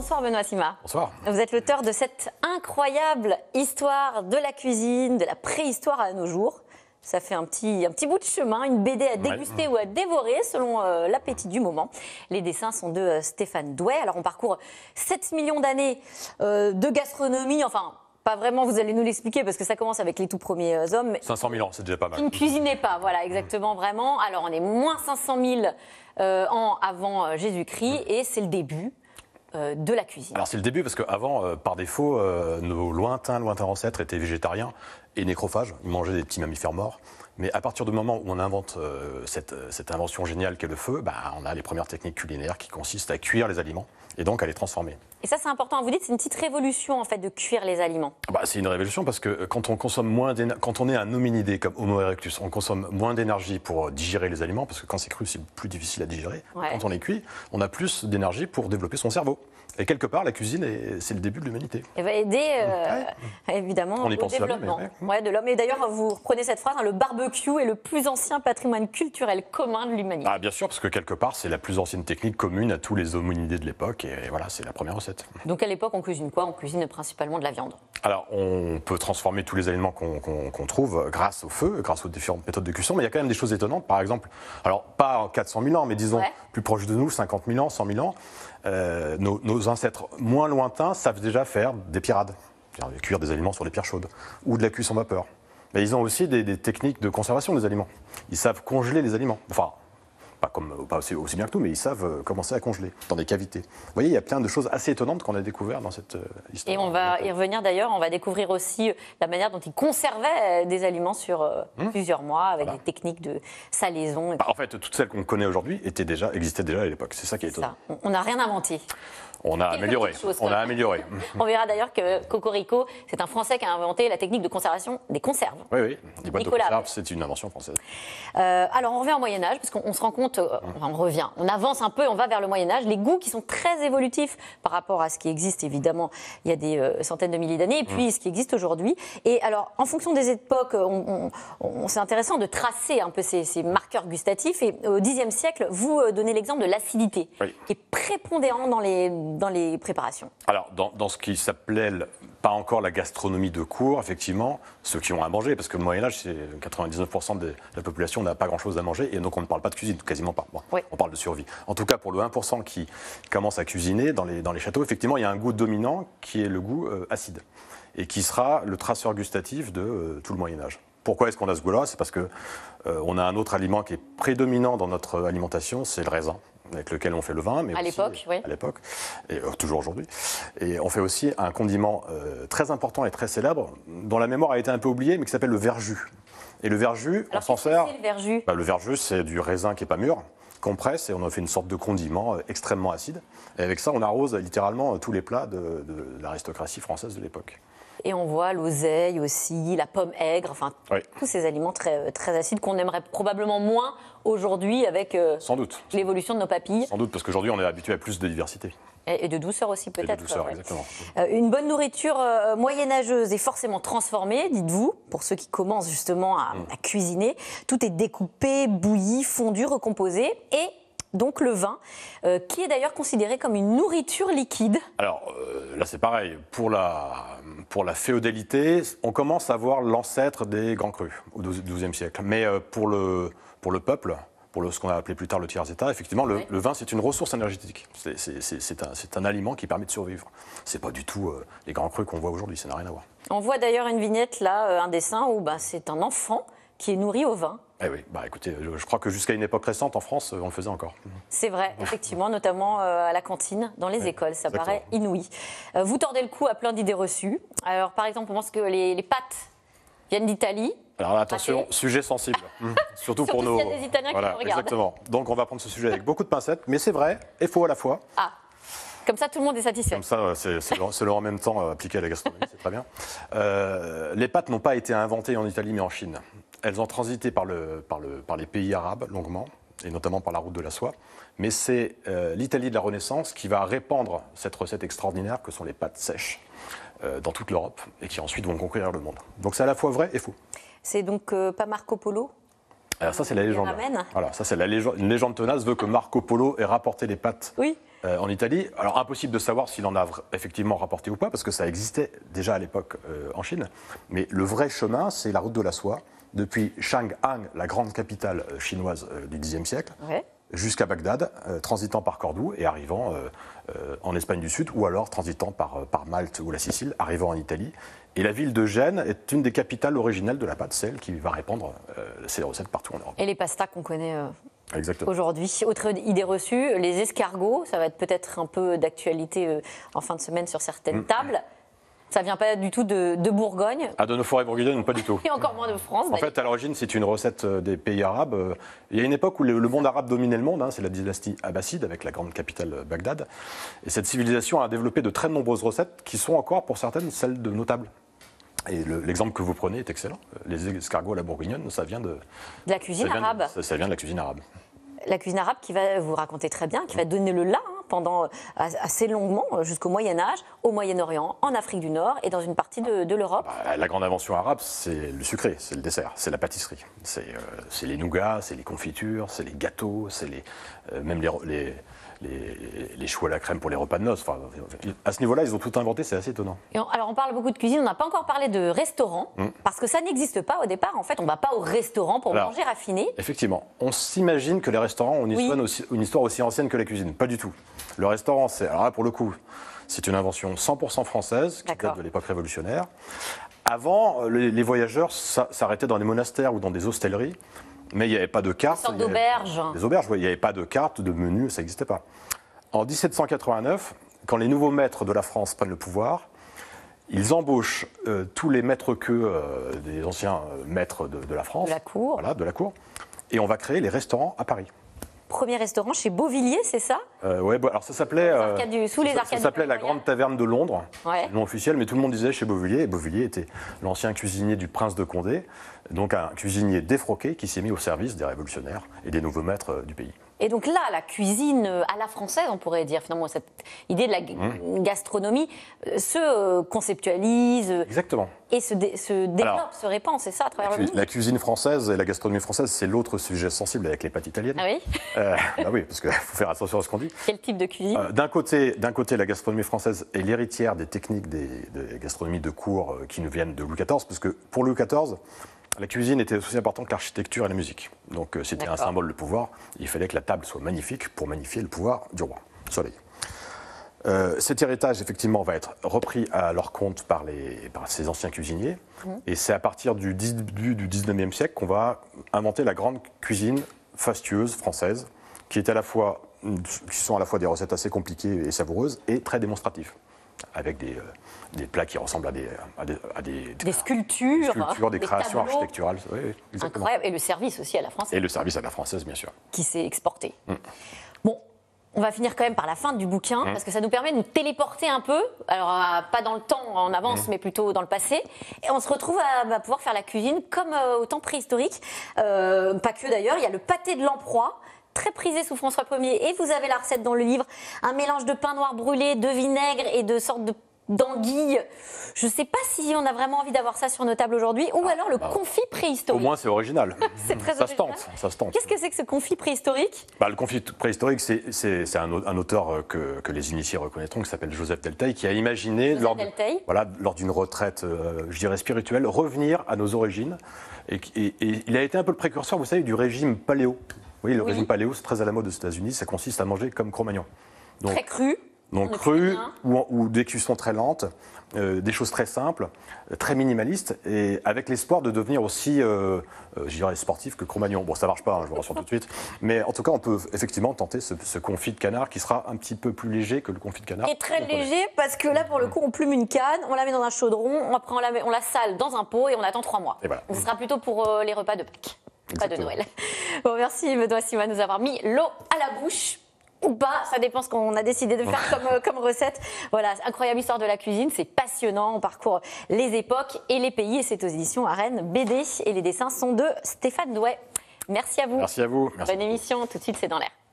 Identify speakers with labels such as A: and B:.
A: Bonsoir Benoît Sima. Bonsoir. Vous êtes l'auteur de cette incroyable histoire de la cuisine, de la préhistoire à nos jours. Ça fait un petit, un petit bout de chemin, une BD à déguster ou à dévorer selon euh, l'appétit du moment. Les dessins sont de euh, Stéphane Douai. Alors on parcourt 7 millions d'années euh, de gastronomie, enfin pas vraiment, vous allez nous l'expliquer parce que ça commence avec les tout premiers hommes.
B: 500 000 ans, c'est déjà pas mal. Qui ne
A: cuisinaient pas, voilà, exactement, vraiment. Alors on est moins 500 000 ans avant Jésus-Christ mm. et c'est le début euh, de la cuisine. Alors
B: c'est le début parce qu'avant, euh, par défaut, euh, nos lointains, lointains ancêtres étaient végétariens et nécrophages. Ils mangeaient des petits mammifères morts. Mais à partir du moment où on invente cette, invention géniale qu'est le feu, bah, on a les premières techniques culinaires qui consistent à cuire les aliments et donc à les transformer.
A: Et ça, c'est important. Vous dites, c'est une petite révolution en fait de cuire les aliments.
B: Ah bah, c'est une révolution parce que euh, quand on consomme moins, quand on est un hominidé comme Homo erectus, on consomme moins d'énergie pour euh, digérer les aliments parce que quand c'est cru, c'est plus difficile à digérer. Quand on les cuit, on a plus d'énergie pour développer son cerveau. Et quelque part, la cuisine, c'est le début de l'humanité.
A: Elle va aider, euh, évidemment, au développement de l'homme. Et d'ailleurs, vous reprenez cette phrase, hein, le barbecue est le plus ancien patrimoine culturel commun de l'humanité.
B: Ah, bien sûr, parce que quelque part, c'est la plus ancienne technique commune à tous les hominidés de l'époque. Et voilà, c'est la première recette.
A: Donc à l'époque, on cuisine quoi On cuisine principalement de la viande.
B: Alors, on peut transformer tous les aliments qu'on trouve grâce au feu, grâce aux différentes méthodes de cuisson. Mais il y a quand même des choses étonnantes. Par exemple, alors pas en 400 000 ans, mais disons plus proche de nous, 50 000 ans, 100 000 ans, euh, nos, ancêtres moins lointains savent déjà faire des pirates, cuire des aliments sur les pierres chaudes, ou de la cuisson vapeur. Mais ils ont aussi des, des techniques de conservation des aliments. Ils savent congeler les aliments. Enfin, pas, comme, pas aussi, bien que tout mais ils savent euh, commencer à congeler dans des cavités. Vous voyez, il y a plein de choses assez étonnantes qu'on a découvertes dans cette euh,
A: histoire. Et on va y revenir d'ailleurs, on va découvrir aussi euh, la manière dont ils conservaient des aliments sur hmm plusieurs mois avec des techniques de salaison. Bah,
B: en fait, toutes celles qu'on connaît aujourd'hui étaient déjà, existaient déjà à l'époque. C'est ça qui est, étonnant.
A: On n'a rien inventé.
B: On a amélioré. on a amélioré. on verra
A: d'ailleurs que Cocorico, c'est un Français qui a inventé la technique de conservation des conserves.
B: Oui, oui. Les boîtes de conserve, c'est une invention française.
A: alors, on revient au Moyen-Âge, parce qu'on se rend compte euh, on revient, on avance un peu, on va vers le Moyen Âge. Les goûts qui sont très évolutifs par rapport à ce qui existe, évidemment, il y a des euh, centaines de milliers d'années, et puis ce qui existe aujourd'hui. Et alors, en fonction des époques, euh, on, c'est intéressant de tracer un peu ces, marqueurs gustatifs. Et au Xe siècle, vous donnez l'exemple de l'acidité, qui est prépondérant dans les, préparations.
B: Alors, dans, dans ce qui s'appelait pas encore la gastronomie de cours, effectivement, ceux qui ont à manger, parce que le Moyen-Âge, c'est 99% de la population n'a pas grand-chose à manger, et donc on ne parle pas de cuisine, quasiment pas. On parle de survie. En tout cas, pour le 1% qui commence à cuisiner dans les, châteaux, effectivement, il y a un goût dominant qui est le goût euh, acide, et qui sera le traceur gustatif de euh, tout le Moyen-Âge. Pourquoi est-ce qu'on a ce goût-là C'est parce qu'on euh, on a un autre aliment qui est prédominant dans notre alimentation, c'est le raisin avec lequel on fait le vin. Mais à l'époque, oui. À l'époque, et euh, toujours aujourd'hui. Et on fait aussi un condiment euh, très important et très célèbre, dont la mémoire a été un peu oubliée, mais qui s'appelle le verjus. Et le verjus, on s'en sert. Le verjus, bah, le c'est du raisin qui n'est pas mûr qu'on et on a fait une sorte de condiment euh, extrêmement acide. Et avec ça, on arrose littéralement euh, tous les plats de, l'aristocratie française de l'époque.
A: Et on voit l'oseille aussi, la pomme aigre, enfin tous ces aliments très, euh, très acides qu'on aimerait probablement moins aujourd'hui avec l'évolution de nos papilles. Sans
B: doute, parce qu'aujourd'hui on est habitué à plus de diversité.
A: Et de douceur aussi peut-être. Euh, une bonne nourriture euh, moyenâgeuse est forcément transformée, dites-vous, pour ceux qui commencent justement mm. à, cuisiner. Tout est découpé, bouilli, fondu, recomposé et donc le vin, euh, qui est d'ailleurs considéré comme une nourriture liquide.
B: Alors là, c'est pareil. Pour la, pour la féodalité, on commence à voir l'ancêtre des grands crus au XIIe siècle. Mais pour, le, pour le peuple, pour ce qu'on a appelé plus tard le tiers-État, effectivement, le, vin, c'est une ressource énergétique. C'est un, aliment qui permet de survivre. Ce n'est pas du tout euh, les grands crus qu'on voit aujourd'hui, ça n'a rien à voir.
A: On voit d'ailleurs une vignette, là, euh, un dessin où bah, c'est un enfant qui est nourri au vin.
B: Eh oui, bah écoutez, je crois que jusqu'à une époque récente, en France, euh, on le faisait encore.
A: C'est vrai, effectivement, notamment à la cantine, dans les écoles, ça paraît inouï. Vous tordez le cou à plein d'idées reçues. Alors, par exemple, on pense que les pâtes viennent d'Italie.
B: Alors attention, sujet sensible, surtout, pour nos. Il y a des Italiens qui nous regardent. Exactement. Donc on va prendre ce sujet avec beaucoup de pincettes, mais c'est vrai et faux à la fois.
A: Ah. Comme ça, tout le monde est satisfait. Comme
B: ça, c'est le, en même temps euh, appliqué à la gastronomie, c'est très bien. Euh, les pâtes n'ont pas été inventées en Italie, mais en Chine. Elles ont transité par, le, par, le, par les pays arabes longuement, et notamment par la route de la soie. Mais c'est euh, l'Italie de la Renaissance qui va répandre cette recette extraordinaire que sont les pâtes sèches. Euh, dans toute l'Europe et qui ensuite vont conquérir le monde. Donc c'est à la fois vrai et faux.
A: C'est donc euh, pas Marco Polo
B: Alors ça c'est la légende. Voilà, ça c'est la légende. Une légende tenace veut que Marco Polo ait rapporté les pâtes euh, en Italie. Alors impossible de savoir s'il en a effectivement rapporté ou pas parce que ça existait déjà à l'époque en Chine. Mais le vrai chemin c'est la route de la soie depuis Shanghai, la grande capitale chinoise du Xe siècle, jusqu'à Bagdad, euh, transitant par Cordoue et arrivant euh, euh, en Espagne du Sud, ou alors transitant par, par Malte ou la Sicile, arrivant en Italie. Et la ville de Gênes est une des capitales originales de la pâte, sel qui va répandre ses recettes partout en Europe.
A: Et les pastas qu'on connaît Aujourd'hui, autre idée reçue, les escargots, ça va être peut-être un peu d'actualité en fin de semaine sur certaines mm. tables. Ça vient pas du tout de, Bourgogne.
B: Ah, de nos forêts bourguignonnes, pas du tout. Et
A: encore moins de France. En fait,
B: à l'origine, c'est une recette euh, des pays arabes. Euh, il y a une époque où le, monde arabe dominait le monde, hein, c'est la dynastie abbasside avec la grande capitale euh, Bagdad. Et cette civilisation a développé de très nombreuses recettes qui sont encore, pour certaines, celles de notables. Et l'exemple que vous prenez est excellent. Les escargots à la bourguignonne, ça vient de.
A: De la cuisine arabe. ça, vient de la cuisine arabe. La cuisine arabe qui va, vous raconter très bien, qui va donner le là pendant euh, assez longuement, euh, jusqu'au Moyen Âge, au Moyen-Orient, en Afrique du Nord et dans une partie de, l'Europe.
B: Bah, la grande invention arabe, c'est le sucré, c'est le dessert, c'est la pâtisserie, c'est euh, les nougats, c'est les confitures, c'est les gâteaux, c'est les, même les les, choux à la crème pour les repas de noces. à ce niveau-là, ils ont tout inventé, c'est assez étonnant.
A: alors on parle beaucoup de cuisine, on n'a pas encore parlé de restaurant, mm. parce que ça n'existe pas au départ. En fait, on ne va pas au restaurant pour manger raffiné.
B: Effectivement, on s'imagine que les restaurants ont une, histoire aussi, une histoire aussi ancienne que la cuisine. Pas du tout. Le restaurant, c'est... Alors pour le coup, c'est une invention 100% française, qui date de l'époque révolutionnaire. Avant, euh, les, voyageurs s'arrêtaient dans des monastères ou dans des hostelleries mais il n'y avait pas de carte. auberges, Il n'y avait pas de carte, de menu, ça n'existait pas. En 1789, quand les nouveaux maîtres de la France prennent le pouvoir, ils embauchent euh, tous les maîtres que euh, des anciens euh, maîtres de, de, la France. la cour. Voilà, de la cour. Et on va créer les restaurants à Paris
A: premier restaurant chez Beauvilliers, c'est ça
B: euh, bah, alors ça s'appelait. Euh, s'appelait la Grande Taverne de Londres, non officiel, mais tout le monde disait chez Beauvilliers. Et Beauvilliers était l'ancien cuisinier du prince de Condé, donc un cuisinier défroqué qui s'est mis au service des révolutionnaires et des nouveaux maîtres euh, du pays.
A: Et donc là, la cuisine euh, à la française, on pourrait dire, finalement, cette idée de la gastronomie euh, se euh, conceptualise. Exactement. Et se, se développe, se répand, c'est ça, à travers la, le monde. La
B: cuisine française et la gastronomie française, c'est l'autre sujet sensible avec les pâtes italiennes. Ah oui Ah Oui, parce qu'il faut faire attention à ce qu'on dit. Quel type de cuisine D'un côté, côté, la gastronomie française est l'héritière des techniques des, des gastronomies de cours qui nous viennent de Louis XIV, parce que pour Louis XIV, la cuisine était aussi importante que l'architecture et la musique. Donc euh, c'était un symbole de pouvoir. Il fallait que la table soit magnifique pour magnifier le pouvoir du roi, soleil. Euh, cet héritage, effectivement, va être repris à leur compte par, les, ces anciens cuisiniers. Mhm. Et c'est à partir du début du 19e siècle qu'on va inventer la grande cuisine fastueuse française, qui, est à la fois, qui sont à la fois des recettes assez compliquées et savoureuses et très démonstratives avec des, euh, plats qui ressemblent à des,
A: sculptures, des, créations architecturales. Incroyable. Et le service aussi à la française.
B: Et le service à la française,
A: bien sûr. Qui s'est exporté. Mm. Bon, on va finir quand même par la fin du bouquin, mm. parce que ça nous permet de nous téléporter un peu, alors euh, pas dans le temps en avance, mm. mais plutôt dans le passé. Et on se retrouve à, pouvoir faire la cuisine comme euh, au temps préhistorique. pas que d'ailleurs, il y a le pâté de l'Emproi très prisé sous François Ier. Et vous avez la recette dans le livre un mélange de pain noir brûlé, de vinaigre et de sortes de Je ne sais pas si on a vraiment envie d'avoir ça sur nos tables aujourd'hui, ou ah, alors le bah, confit préhistorique. Au
B: moins, c'est original.
A: très ça, Se tente, ça Qu'est-ce que c'est que ce confit préhistorique
B: bah, Le confit préhistorique, c'est un, auteur euh, que, les initiés reconnaîtront, qui s'appelle Joseph Delteil, qui a imaginé, voilà lors d'une retraite, euh, je dirais spirituelle, revenir à nos origines. Et, et, il a été un peu le précurseur, vous savez, du régime paléo. Oui, le régime paléo, c'est très à la mode aux États-Unis. Ça consiste à manger comme Cro-Magnon. Donc, très
A: cru. Donc cru
B: ou, des cuissons très lentes, euh, des choses très simples, euh, très minimalistes, et avec l'espoir de devenir aussi, euh, euh, je dirais, sportif que Cro-Magnon. Bon, ça marche pas, hein, je vous rassure tout de suite. Mais en tout cas, on peut effectivement tenter ce, confit de canard qui sera un petit peu plus léger que le confit de canard. Et très
A: léger, parce que là, pour le coup, on plume une canne, on la met dans un chaudron, on, la, sale dans un pot et on attend trois mois. Et voilà. sera plutôt pour les repas de Pâques. Pas de Noël. Bon, merci Benoît Simon de nous avoir mis l'eau à la bouche ou pas, ça dépend ce qu'on a décidé de faire euh, comme, recette. Voilà, incroyable histoire de la cuisine, c'est passionnant, on parcourt les époques et les pays, et c'est aux éditions Arènes BD, et les dessins sont de Stéphane Douet. Merci à vous. Merci à vous. Bonne émission, tout de suite c'est dans l'air.